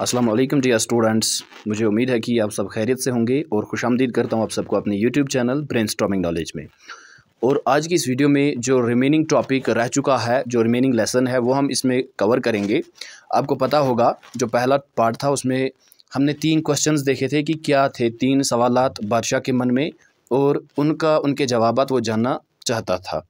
अस्सलाम वालेकुम स्टूडेंट्स मुझे उम्मीद है कि आप सब खैरियत से होंगे और खुश आमदीद करता हूँ आप सबको अपने यूट्यूब चैनल ब्रेन नॉलेज में और आज की इस वीडियो में जो रिमेनिंग टॉपिक रह चुका है जो रिमेनिंग लेसन है वो हम इसमें कवर करेंगे आपको पता होगा जो पहला पार्ट था उसमें हमने तीन क्वेश्चन देखे थे कि क्या थे तीन सवाल बादशाह के मन में और उनका उनके जवाब वो जानना चाहता था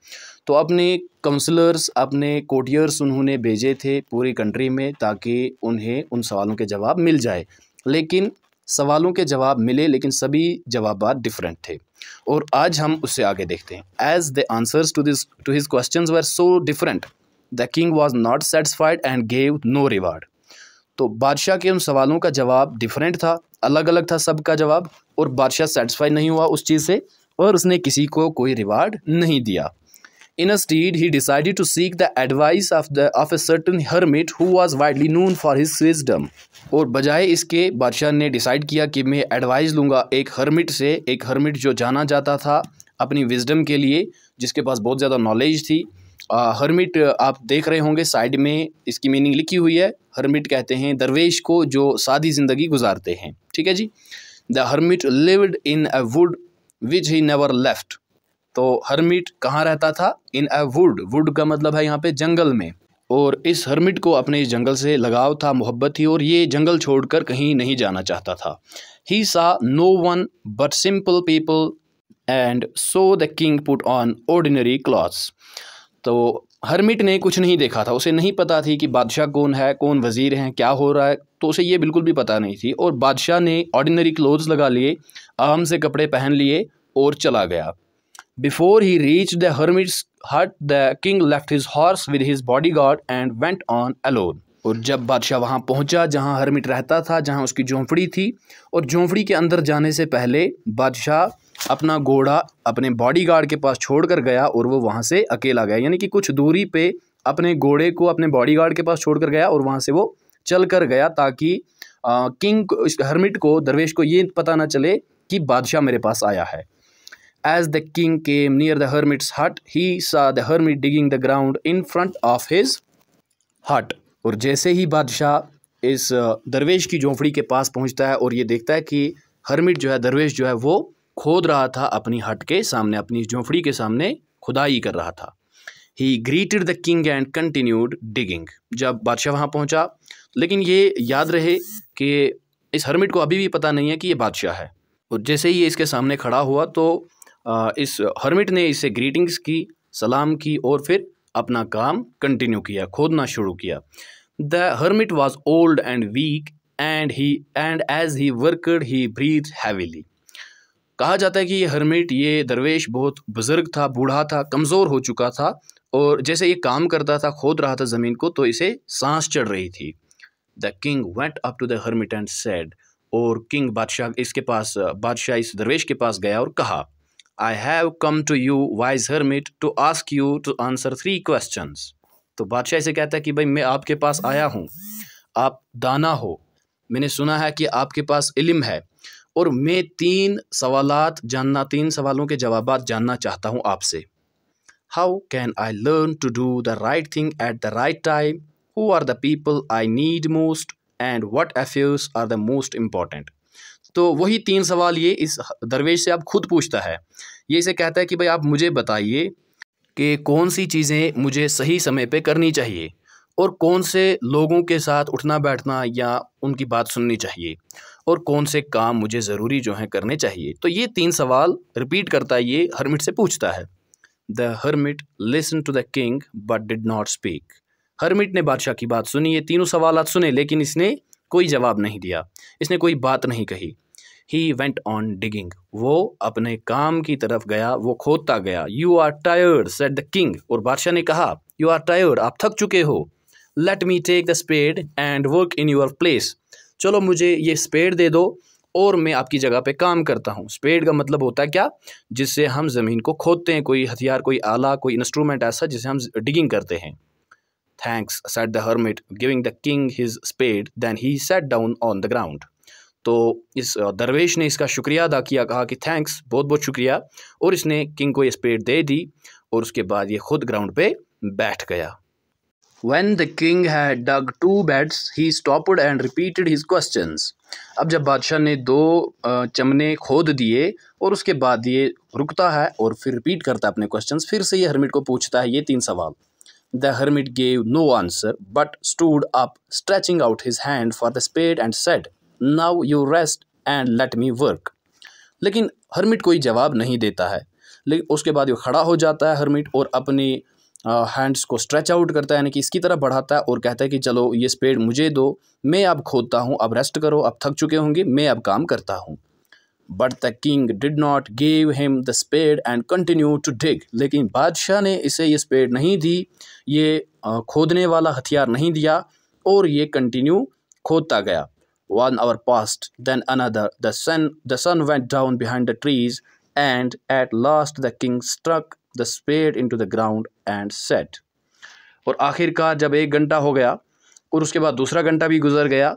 तो अपने काउंसलर्स अपने कोटियर्स उन्होंने भेजे थे पूरी कंट्री में ताकि उन्हें उन सवालों के जवाब मिल जाए लेकिन सवालों के जवाब मिले लेकिन सभी जवाब डिफरेंट थे और आज हम उससे आगे देखते हैं as the answers to this to his question were so different the king was not satisfied and gave no reward तो बादशाह के उन सवालों का जवाब डिफरेंट था अलग अलग था सबका जवाब और बादशाह सेटिसफाई नहीं हुआ उस चीज़ से और उसने किसी को कोई रिवार्ड नहीं दिया Instead, he decided to seek the advice of, the, of a certain hermit who was widely known for his wisdom. और बजाय इसके बादशाह ने डिसाइड किया कि मैं एडवाइस लूँगा एक हर्मिट से एक हर्मिट जो जाना जाता था अपनी विजडम के लिए जिसके पास बहुत ज़्यादा नॉलेज थी हर्मिट आप देख रहे होंगे साइड में इसकी मीनिंग लिखी हुई है हर्मिट कहते हैं दरवेश को जो सादी ज़िंदगी गुजारते हैं ठीक है जी the hermit lived in a wood which he never left तो हरमिट कहाँ रहता था इन अ वुड वुड का मतलब है यहाँ पे जंगल में और इस हरमिट को अपने इस जंगल से लगाव था मोहब्बत थी और ये जंगल छोड़कर कहीं नहीं जाना चाहता था he saw no one but simple people and so the king put on ordinary clothes तो हरमिट ने कुछ नहीं देखा था उसे नहीं पता थी कि बादशाह कौन है कौन वज़ीर हैं क्या हो रहा है तो उसे ये बिल्कुल भी पता नहीं थी और बादशाह ने ऑर्डिनरी क्लोथ्स लगा लिए आराम से कपड़े पहन लिए और चला गया Before he reached the hermit's hut, the king left his horse with his bodyguard and went on alone. और जब बादशाह वहाँ पहुँचा जहाँ हरमिट रहता था जहाँ उसकी झोंपड़ी थी और झोंपड़ी के अंदर जाने से पहले बादशाह अपना घोड़ा अपने बॉडीगार्ड के पास छोड़कर गया और वो वहाँ से अकेला गया यानी कि कुछ दूरी पे अपने घोड़े को अपने बॉडीगार्ड के पास छोड़कर गया और वहाँ से वो चल कर गया ताकि किंग हरमिट को दरवेश को ये पता ना चले कि बादशाह मेरे पास आया है as the king came near the hermit's hut ही सा the hermit digging the ground in front of his hut. और जैसे ही बादशाह इस दरवेश की झोंपड़ी के पास पहुंचता है और ये देखता है कि हरमिट जो है दरवेश जो है वो खोद रहा था अपनी हट के सामने अपनी झोंपड़ी के सामने खुदाई कर रहा था he greeted the king and continued digging जब बादशाह वहाँ पहुँचा लेकिन ये याद रहे कि इस हरमिट को अभी भी पता नहीं है कि ये बादशाह है और जैसे ही ये इसके सामने खड़ा हुआ तो इस हर्मिट ने इसे ग्रीटिंग्स की सलाम की और फिर अपना काम कंटिन्यू किया खोदना शुरू किया the hermit was old and weak and he and as he worked he breathe heavily कहा जाता है कि ये हर्मिट ये दरवेश बहुत बुज़ुर्ग था बूढ़ा था कमज़ोर हो चुका था और जैसे ये काम करता था खोद रहा था ज़मीन को तो इसे सांस चढ़ रही थी the king went up to the hermit and said और किंग बादशाह इसके पास बादशाह इस दरवेश के पास गया और कहा I have come to you wise hermit to ask you to answer three question तो बादशाह इसे कहता है कि भाई मैं आपके पास आया हूँ आप दाना हो मैंने सुना है कि आपके पास इल्म है और मैं तीन सवाल जानना तीन सवालों के जवाब जानना चाहता हूँ आपसे how can I learn to do the right thing at the right time who are the people I need most and what affairs are the most important तो वही तीन सवाल ये इस दरवेश से आप खुद पूछता है ये इसे कहता है कि भाई आप मुझे बताइए कि कौन सी चीज़ें मुझे सही समय पे करनी चाहिए और कौन से लोगों के साथ उठना बैठना या उनकी बात सुननी चाहिए और कौन से काम मुझे ज़रूरी जो हैं करने चाहिए तो ये तीन सवाल रिपीट करता है ये हरमिट से पूछता है the hermit listen to the king but did not speak hermit ने बादशाह की बात सुनी ये तीनों सवाल सुने लेकिन इसने कोई जवाब नहीं दिया इसने कोई बात नहीं कही ही वेंट ऑन डिगिंग वो अपने काम की तरफ गया वो खोदता गया you are tired said the king और बादशाह ने कहा यू आर टायर्ड आप थक चुके हो let me take the spade and work in your place चलो मुझे ये स्पेड दे दो और मैं आपकी जगह पे काम करता हूँ स्पेड का मतलब होता है क्या जिससे हम ज़मीन को खोदते हैं कोई हथियार कोई आला कोई इंस्ट्रूमेंट ऐसा जिसे हम डिगिंग करते हैं thanks said the hermit giving the king his spade then he sat down on the ground तो इस दरवेश ने इसका शुक्रिया अदा किया कहा कि थैंक्स बहुत बहुत शुक्रिया और इसने किंग को ये स्पेड दे दी और उसके बाद ये खुद ग्राउंड पे बैठ गया When the king had dug two beds, he stopped and repeated his questions. अब जब बादशाह ने दो चमने खोद दिए और उसके बाद ये रुकता है और फिर रिपीट करता है अपने क्वेश्चन फिर से ये हरमिट को पूछता है ये तीन सवाल The hermit gave no answer, but stood up, stretching out his hand for the spade, and said, Now you rest and let me work. lekin hermit koi jawab nahi deta hai lekin uske baad wo khada ho jata hai hermit aur अपने hands uh, को stretch out करता है यानी कि इसकी तरह बढ़ाता है और कहता है कि चलो ये स्पेड मुझे दो मैं अब खोदता हूँ अब रेस्ट करो अब थक चुके होंगे मैं अब काम करता हूँ but the king did not give him the spade and continue to dig लेकिन बादशाह ने इसे ये स्पेड नहीं दी ये खोदने वाला हथियार नहीं दिया और ये कंटिन्यू खोदता गया one hour passed then another the sun the sun went down behind the trees and at last the king struck the spade into the ground and said और आखिरकार जब एक घंटा हो गया और उसके बाद दूसरा घंटा भी गुजर गया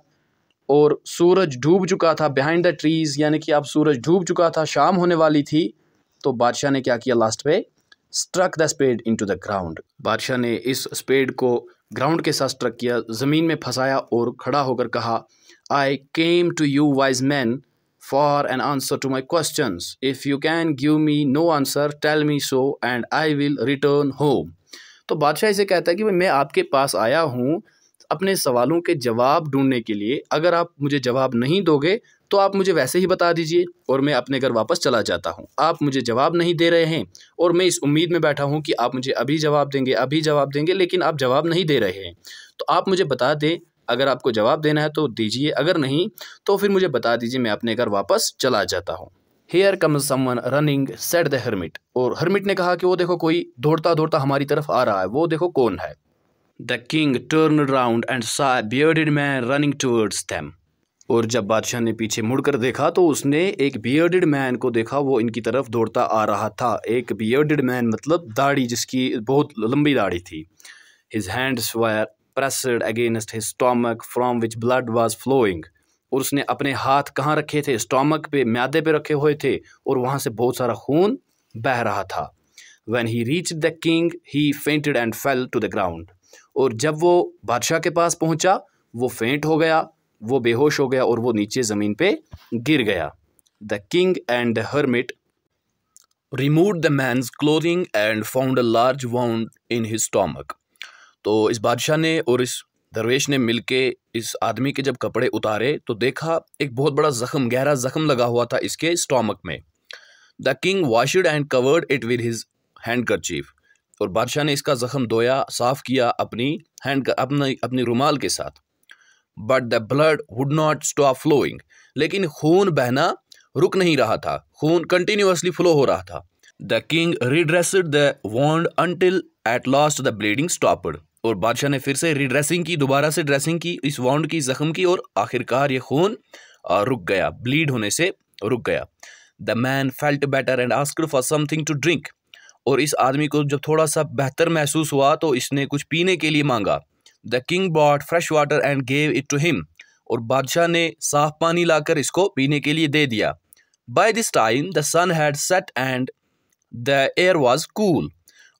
और सूरज डूब चुका था बिहाइंड द ट्रीज़ यानी कि अब सूरज डूब चुका था शाम होने वाली थी तो बादशाह ने क्या किया लास्ट पे struck the spade into the ground बादशाह ने इस स्पेड को ग्राउंड के साथ स्ट्रक किया ज़मीन में फंसाया और खड़ा होकर कहा I came to you wise man for an answer to my question if you can give me no answer tell me so and I will return home तो बादशाह इसे कहता है कि मैं आपके पास आया हूँ अपने सवालों के जवाब ढूंढने के लिए अगर आप मुझे जवाब नहीं दोगे तो आप मुझे वैसे ही बता दीजिए और मैं अपने घर वापस चला जाता हूँ आप मुझे जवाब नहीं दे रहे हैं और मैं इस उम्मीद में बैठा हूँ कि आप मुझे अभी जवाब देंगे अभी जवाब देंगे लेकिन आप जवाब नहीं दे रहे हैं तो आप मुझे बता दें अगर आपको जवाब देना है तो दीजिए अगर नहीं तो फिर मुझे बता दीजिए मैं अपने घर वापस चला जाता हूँ here come someone running said the hermit और हरमिट ने कहा कि वो देखो कोई दौड़ता दौड़ता हमारी तरफ आ रहा है वो देखो कौन है the king turn round and saw bearded man running towards them और जब बादशाह ने पीछे मुड़कर देखा तो उसने एक बियर्डेड मैन को देखा वो इनकी तरफ दौड़ता आ रहा था एक बियर्डेड मैन मतलब दाढ़ी जिसकी बहुत लंबी दाढ़ी थी his hands were pressed against his stomach from which blood was flowing और उसने अपने हाथ कहाँ रखे थे स्टॉमक पे म्यादे पे रखे हुए थे और वहाँ से बहुत सारा खून बह रहा था when he reach the king he fainted and fell to the ground और जब वो बादशाह के पास पहुंचा वो फेंट हो गया वो बेहोश हो गया और वो नीचे ज़मीन पे गिर गया the king and the hermit remove the man's clothing and found a large wound in his stomach तो इस बादशाह ने और इस दरवेश ने मिलके इस आदमी के जब कपड़े उतारे तो देखा एक बहुत बड़ा जख्म गहरा जख्म लगा हुआ था इसके स्टॉमक में the king washed and covered it with his handkerchief और बादशाह ने इसका ज़ख्म धोया साफ़ किया अपनी हैंड का अपने अपनी रुमाल के साथ but the blood would not stop flowing लेकिन खून बहना रुक नहीं रहा था खून कंटिन्यूसली फ्लो हो रहा था the king redressed the wound until at last the bleeding stopped और बादशाह ने फिर से रिड्रेसिंग की दोबारा से ड्रेसिंग की इस वॉन्ड की जख्म की और आखिरकार ये खून रुक गया ब्लीड होने से रुक गया the man felt better and asked for something to drink और इस आदमी को जब थोड़ा सा बेहतर महसूस हुआ तो इसने कुछ पीने के लिए मांगा the king bought fresh water and gave it to him और बादशाह ने साफ पानी लाकर इसको पीने के लिए दे दिया by this time the sun had set and the air was cool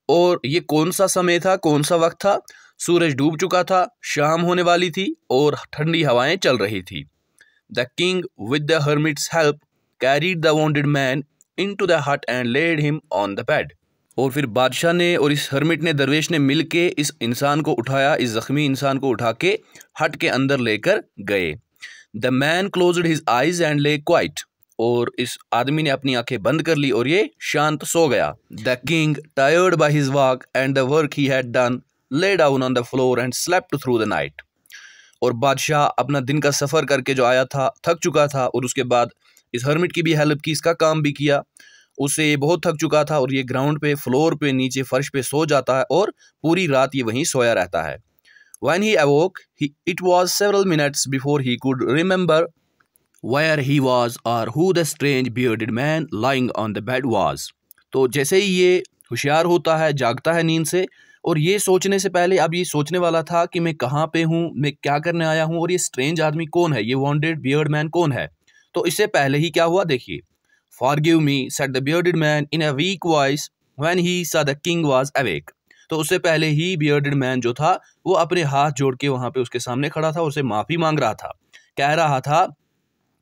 और ये कौन सा समय था कौन सा वक्त था सूरज डूब चुका था शाम होने वाली थी और ठंडी हवाएं चल रही थी the king with the hermit's help carried the wounded man into the hut and laid him on the bed और फिर बादशाह ने और इस हरमिट ने दरवेश ने मिल के इस इंसान को उठाया इस ज़ख्मी इंसान को उठा के हट के अंदर लेकर गए the man close his eyes and lay quiet और इस आदमी ने अपनी आंखें बंद कर ली और ये शांत सो गया the king tired by his walk and the work he had done lay down on the floor and slept through the night और बादशाह अपना दिन का सफ़र करके जो आया था थक चुका था और उसके बाद इस हर्मिट की भी हेल्प की इसका काम भी किया उससे ये बहुत थक चुका था और ये ग्राउंड पे फ्लोर पे नीचे फर्श पे सो जाता है और पूरी रात ये वहीं सोया रहता है when he awoke he it was several minutes before he could remember where he was or who the strange bearded man lying on the bed was तो जैसे ही ये होशियार होता है जागता है नींद से और ये सोचने से पहले अब ये सोचने वाला था कि मैं कहाँ पे हूँ मैं क्या करने आया हूँ और ये स्ट्रेंज आदमी कौन है ये वॉन्टेड बियर्ड मैन कौन है तो इससे पहले ही क्या हुआ देखिए forgive me said the bearded man in a weak voice when he saw the king was awake तो उससे पहले ही बियर्डेड मैन जो था वो अपने हाथ जोड़ के वहाँ पे उसके सामने खड़ा था उसे माफ़ी मांग रहा था कह रहा था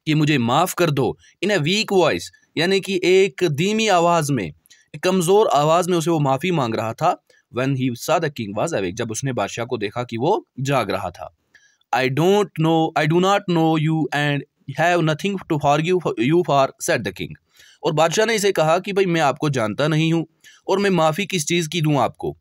कि मुझे माफ़ कर दो इन अ वीक वॉइस यानी कि एक धीमी आवाज़ में एक कमज़ोर आवाज़ में उसे वो माफ़ी मांग रहा था one he saw the king was awake जब उसने बादशाह को देखा कि वो जाग रहा था I don't know I do not know you and have nothing to for you you for said the king और बादशाह ने इसे कहा कि भाई मैं आपको जानता नहीं हूँ और मैं माफ़ी किस चीज़ की दूँ आपको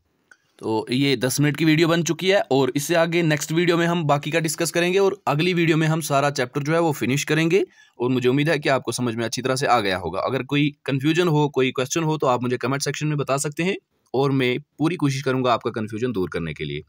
तो ये दस मिनट की वीडियो बन चुकी है और इससे आगे नेक्स्ट वीडियो में हम बाकी का डिस्कस करेंगे और अगली वीडियो में हम सारा चैप्टर जो है वो फिनिश करेंगे और मुझे उम्मीद है कि आपको समझ में अच्छी तरह से आ गया होगा अगर कोई कन्फ्यूजन हो कोई क्वेश्चन हो तो आप मुझे कमेंट सेक्शन में बता सकते हैं और मैं पूरी कोशिश करूँगा आपका कन्फ्यूजन दूर करने के लिए